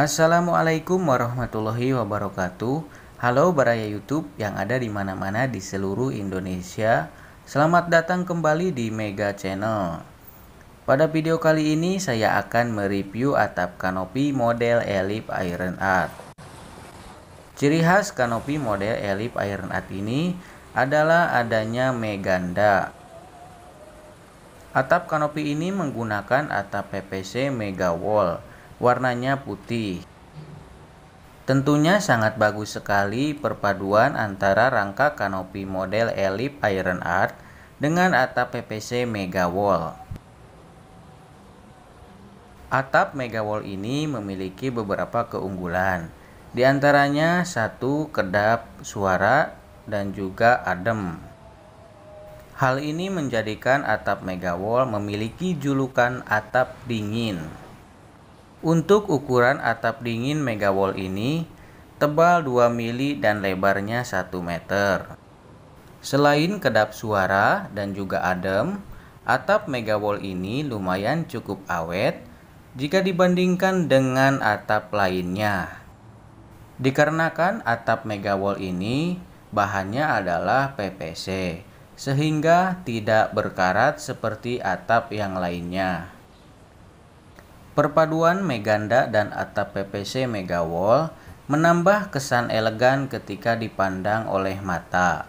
Assalamualaikum warahmatullahi wabarakatuh. Halo baraya YouTube yang ada di mana-mana di seluruh Indonesia. Selamat datang kembali di Mega Channel. Pada video kali ini saya akan mereview atap kanopi model Elip Iron Art. Ciri khas kanopi model Elip Iron Art ini adalah adanya meganda. Atap kanopi ini menggunakan atap PVC mega wall warnanya putih. Tentunya sangat bagus sekali perpaduan antara rangka kanopi model Elip Iron Art dengan atap PPC Mega Wall. Atap Mega Wall ini memiliki beberapa keunggulan. Di antaranya satu kedap suara dan juga adem. Hal ini menjadikan atap Mega Wall memiliki julukan atap dingin. Untuk ukuran atap dingin megawall ini, tebal 2 mili dan lebarnya 1 meter. Selain kedap suara dan juga adem, atap megawall ini lumayan cukup awet jika dibandingkan dengan atap lainnya. Dikarenakan atap megawall ini bahannya adalah PPC, sehingga tidak berkarat seperti atap yang lainnya. Perpaduan meganda dan atap PVC megawall menambah kesan elegan ketika dipandang oleh mata.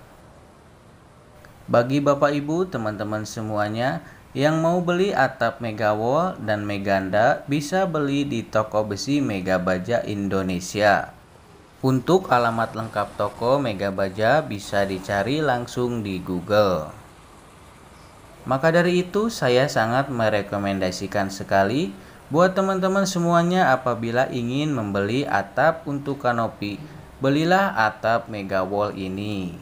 Bagi Bapak Ibu, teman-teman semuanya yang mau beli atap megawall dan meganda bisa beli di toko besi Mega Baja Indonesia. Untuk alamat lengkap toko Mega Baja bisa dicari langsung di Google. Maka dari itu saya sangat merekomendasikan sekali Buat teman-teman semuanya apabila ingin membeli atap untuk kanopi, belilah atap Mega Wall ini.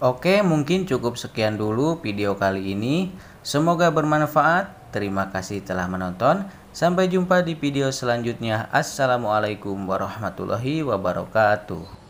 Oke, mungkin cukup sekian dulu video kali ini. Semoga bermanfaat. Terima kasih telah menonton. Sampai jumpa di video selanjutnya. Assalamualaikum warahmatullahi wabarakatuh.